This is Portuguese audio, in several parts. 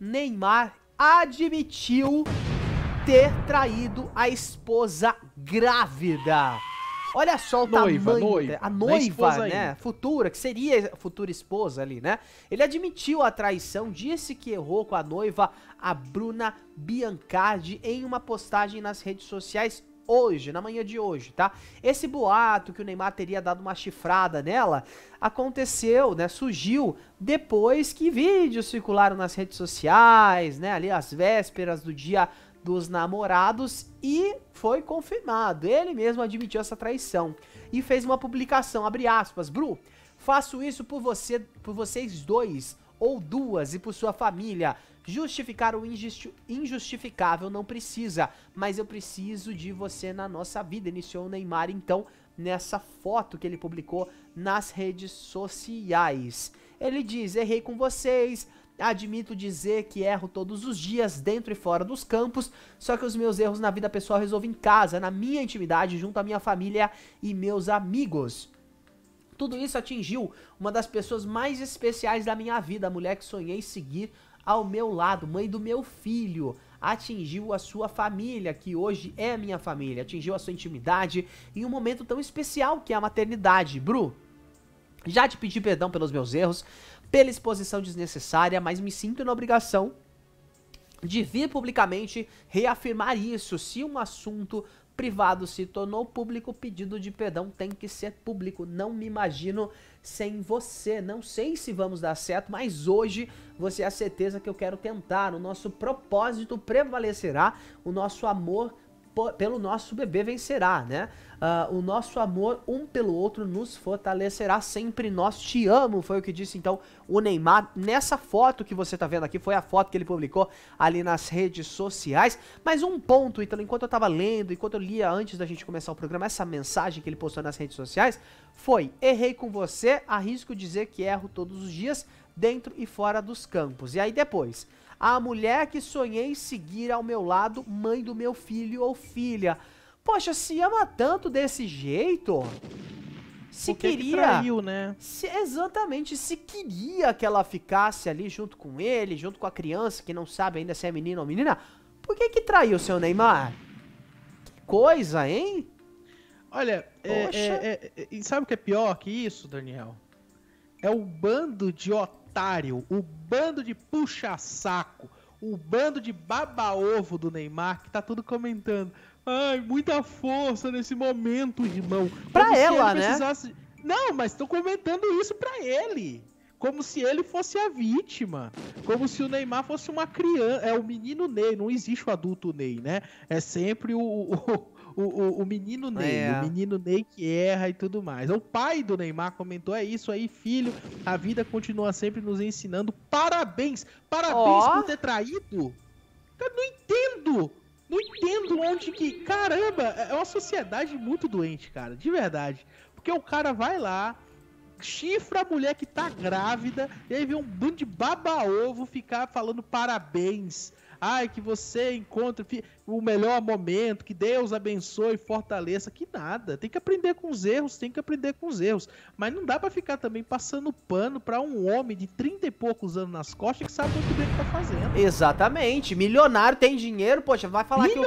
Neymar admitiu ter traído a esposa grávida. Olha só o noiva, tamanho, noiva, a noiva, né, ainda. futura, que seria a futura esposa ali, né? Ele admitiu a traição, disse que errou com a noiva, a Bruna Biancardi, em uma postagem nas redes sociais hoje, na manhã de hoje, tá? Esse boato que o Neymar teria dado uma chifrada nela aconteceu, né? Surgiu depois que vídeos circularam nas redes sociais, né? Ali as vésperas do dia dos namorados e foi confirmado. Ele mesmo admitiu essa traição e fez uma publicação, abre aspas, Bru, faço isso por você, por vocês dois ou duas e por sua família. Justificar o injusti injustificável não precisa, mas eu preciso de você na nossa vida. Iniciou o Neymar, então, nessa foto que ele publicou nas redes sociais. Ele diz: errei com vocês. Admito dizer que erro todos os dias, dentro e fora dos campos, só que os meus erros na vida pessoal resolvo em casa, na minha intimidade, junto à minha família e meus amigos. Tudo isso atingiu uma das pessoas mais especiais da minha vida, a mulher que sonhei seguir ao meu lado, mãe do meu filho, atingiu a sua família, que hoje é a minha família, atingiu a sua intimidade em um momento tão especial que é a maternidade. Bru, já te pedi perdão pelos meus erros, pela exposição desnecessária, mas me sinto na obrigação de vir publicamente reafirmar isso. Se um assunto privado se tornou público, o pedido de perdão tem que ser público. Não me imagino sem você. Não sei se vamos dar certo, mas hoje você é a certeza que eu quero tentar. O nosso propósito prevalecerá, o nosso amor prevalecerá pelo nosso bebê vencerá, né? Uh, o nosso amor um pelo outro nos fortalecerá sempre. Nós te amo, foi o que disse então o Neymar. Nessa foto que você tá vendo aqui, foi a foto que ele publicou ali nas redes sociais. Mas um ponto, então, enquanto eu tava lendo, enquanto eu lia antes da gente começar o programa, essa mensagem que ele postou nas redes sociais foi: errei com você, arrisco dizer que erro todos os dias, dentro e fora dos campos. E aí depois. A mulher que sonhei seguir ao meu lado, mãe do meu filho ou filha. Poxa, se ama tanto desse jeito. Se Porque queria. Que traiu, né? Se, exatamente, se queria que ela ficasse ali junto com ele, junto com a criança, que não sabe ainda se é menino ou menina. Por que que traiu, seu Neymar? Que coisa, hein? Olha, é, é, é, é sabe o que é pior que isso, Daniel? É o bando de otários otário, o bando de puxa-saco, o bando de baba-ovo do Neymar que tá tudo comentando. Ai, muita força nesse momento, irmão. Pra Como ela, ele né? precisasse... né? Não, mas tô comentando isso pra ele. Como se ele fosse a vítima. Como se o Neymar fosse uma criança. É o menino Ney, não existe o adulto Ney, né? É sempre o, o o, o, o menino Ney, é. o menino Ney que erra e tudo mais. O pai do Neymar comentou: é isso aí, filho. A vida continua sempre nos ensinando. Parabéns! Parabéns oh. por ter traído! Eu não entendo! Não entendo onde que. Caramba, é, é uma sociedade muito doente, cara, de verdade. Porque o cara vai lá, chifra a mulher que tá grávida, e aí vem um bando de baba-ovo ficar falando parabéns Ai, que você encontre o melhor momento, que Deus abençoe e fortaleça. Que nada. Tem que aprender com os erros, tem que aprender com os erros. Mas não dá para ficar também passando pano para um homem de 30 e poucos anos nas costas que sabe muito bem o que tá fazendo. Exatamente. Milionário tem dinheiro, poxa, vai falar que o,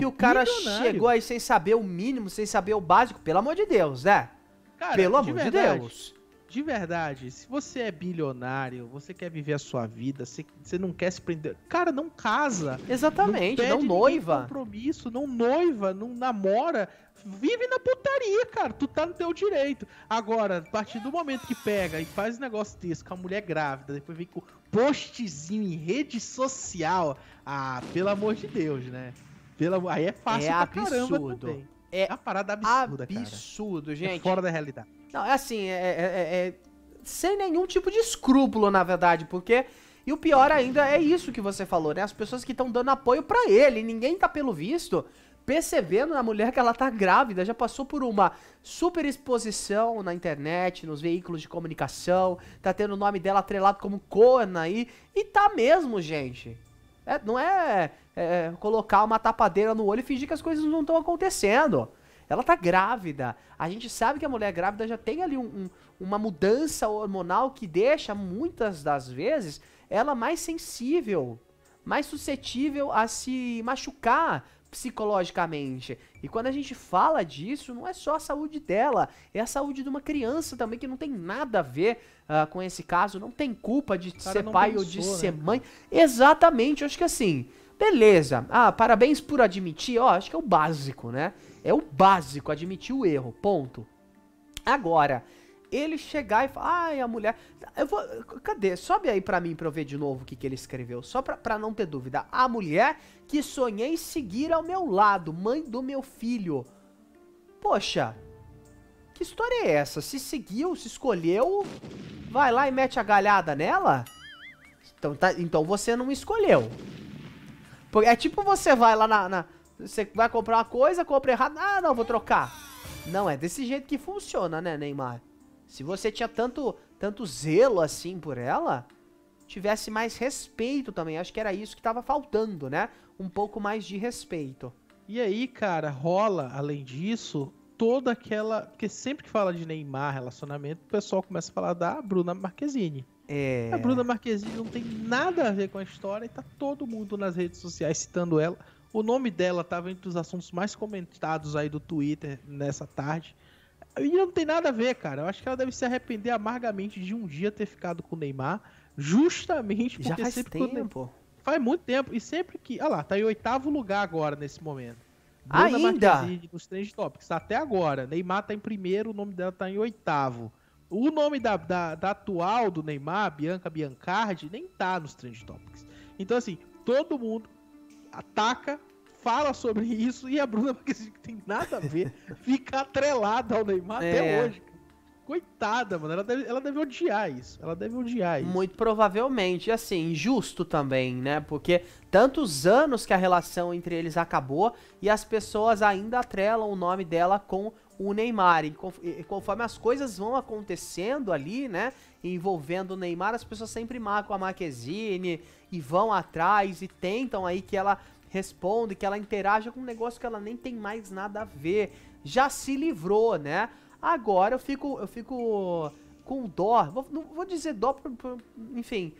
que o, cara milionário. chegou aí sem saber o mínimo, sem saber o básico. Pelo amor de Deus, né? Cara, Pelo amor de Deus de verdade, se você é bilionário, você quer viver a sua vida, você, não quer se prender. Cara, não casa. Exatamente, não, não noiva. compromisso, não noiva, não namora. Vive na putaria, cara. Tu tá no teu direito. Agora, a partir do momento que pega e faz um negócio desse com a mulher grávida, depois vem com postzinho em rede social. Ah, pelo amor de Deus, né? Pela, aí é fácil é pra absurdo. caramba também. É, é uma parada absurda, absurdo, cara. É gente. É fora da realidade. Não, é assim, é, é, é, é, sem nenhum tipo de escrúpulo, na verdade, porque... E o pior ainda é isso que você falou, né? As pessoas que estão dando apoio para ele, ninguém tá pelo visto percebendo a mulher que ela tá grávida, já passou por uma super exposição na internet, nos veículos de comunicação, tá tendo o nome dela atrelado como Kona aí, e tá mesmo, gente. É, não é, é, é, colocar uma tapadeira no olho e fingir que as coisas não estão acontecendo. Ela tá grávida. A gente sabe que a mulher grávida já tem ali um, um, uma mudança hormonal que deixa, muitas das vezes, ela mais sensível, mais suscetível a se machucar psicologicamente. E quando a gente fala disso, não é só a saúde dela, é a saúde de uma criança também que não tem nada a ver uh, com esse caso, não tem culpa de ser pai pensou, ou de né? ser mãe. Exatamente, acho que assim, beleza. Ah, parabéns por admitir, ó, acho que é o básico, né? É o básico, admitir o erro, ponto. Agora, ele chegar e falar, ai, a mulher. Eu vou. Cadê? Sobe aí para mim pra eu ver de novo o que, que ele escreveu. Só pra, pra não ter dúvida. A mulher que sonhei seguir ao meu lado, mãe do meu filho. Poxa, que história é essa? Se seguiu, se escolheu, vai lá e mete a galhada nela? Então, tá, então você não escolheu. É tipo você vai lá na, na Você vai comprar uma coisa, compra errado. Ah, não, vou trocar. Não, é desse jeito que funciona, né, Neymar? Se você tinha tanto, tanto zelo assim por ela, tivesse mais respeito também. Acho que era isso que estava faltando, né? Um pouco mais de respeito. E aí, cara, rola, além disso, toda aquela. Porque sempre que fala de Neymar, relacionamento, o pessoal começa a falar da Bruna Marquezine. É... A Bruna Marquezine não tem nada a ver com a história e tá todo mundo nas redes sociais citando ela. O nome dela estava entre os assuntos mais comentados aí do Twitter nessa tarde. A menina não tem nada a ver, cara. Eu acho que ela deve se arrepender amargamente de um dia ter ficado com o Neymar, justamente porque Já faz sempre tempo. Neymar... Faz muito tempo. E sempre que. Olha lá, tá em oitavo lugar agora nesse momento. Bruna Ainda? Marquezine nos Trend Topics, até agora. Neymar tá em primeiro, o nome dela tá em oitavo. O nome da, da, da atual do Neymar, Bianca Biancardi, nem tá nos Trend Topics. Então, assim, todo mundo ataca fala sobre isso e a Bruna Marquezine, que tem nada a ver, fica atrelada ao Neymar é. até hoje. Coitada, mano. Ela deve, ela deve odiar isso. Ela deve odiar isso. Muito provavelmente. Assim, injusto também, né? Porque tantos anos que a relação entre eles acabou e as pessoas ainda atrelam o nome dela com o Neymar. E conforme as coisas vão acontecendo ali, né? Envolvendo o Neymar, as pessoas sempre marcam a Marquezine e vão atrás e tentam aí que ela responda, que ela interaja com um negócio que ela nem tem mais nada a ver. Já se livrou, né? Agora eu fico, eu fico com dó, vou, não vou dizer dó, enfim,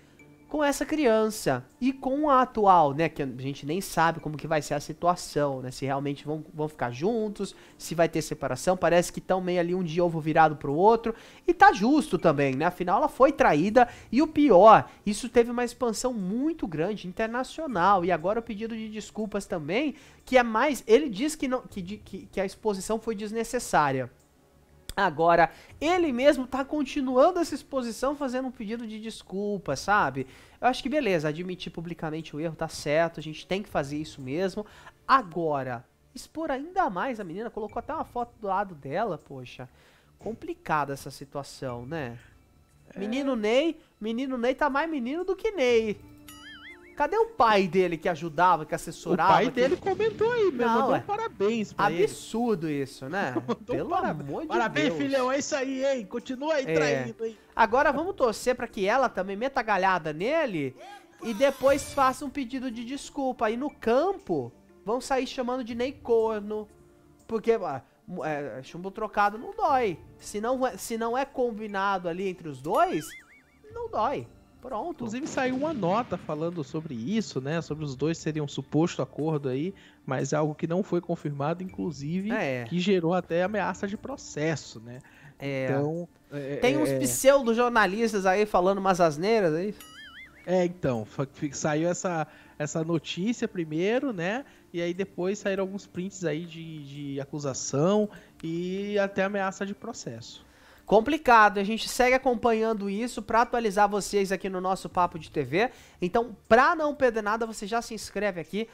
com essa criança e com a atual, né, que a gente nem sabe como que vai ser a situação, né, se realmente vão, vão ficar juntos, se vai ter separação, parece que estão meio ali um de ovo virado pro outro, e tá justo também, né, afinal ela foi traída, e o pior, isso teve uma expansão muito grande, internacional, e agora o pedido de desculpas também, que é mais, ele diz que, não, que, que, que a exposição foi desnecessária, Agora, ele mesmo tá continuando essa exposição fazendo um pedido de desculpa, sabe? Eu acho que beleza, admitir publicamente o erro tá certo, a gente tem que fazer isso mesmo. Agora, expor ainda mais a menina, colocou até uma foto do lado dela, poxa. Complicada essa situação, né? É. Menino Ney, menino Ney tá mais menino do que Ney. Cadê o pai dele que ajudava, que assessorava? O pai que... dele comentou aí, meu. Não, mandou um é parabéns pra Absurdo ele. isso, né? Pelo amor de parabéns, Deus. Parabéns, filhão. É isso aí, hein? Continua aí é. traindo, hein? Agora vamos torcer pra que ela também meta galhada nele e depois faça um pedido de desculpa. Aí no campo vão sair chamando de Ney corno. Porque ah, é, chumbo trocado não dói. Se não, é, se não é combinado ali entre os dois, não dói. Pronto. Inclusive saiu uma nota falando sobre isso, né? Sobre os dois seriam um suposto acordo aí, mas é algo que não foi confirmado, inclusive, é. que gerou até ameaça de processo, né? É. Então. É, Tem é, uns é. pseudo-jornalistas aí falando umas asneiras aí. É, então, saiu essa, essa notícia primeiro, né? E aí depois saíram alguns prints aí de, de acusação e até ameaça de processo complicado. A gente segue acompanhando isso para atualizar vocês aqui no nosso Papo de TV. Então, para não perder nada, você já se inscreve aqui.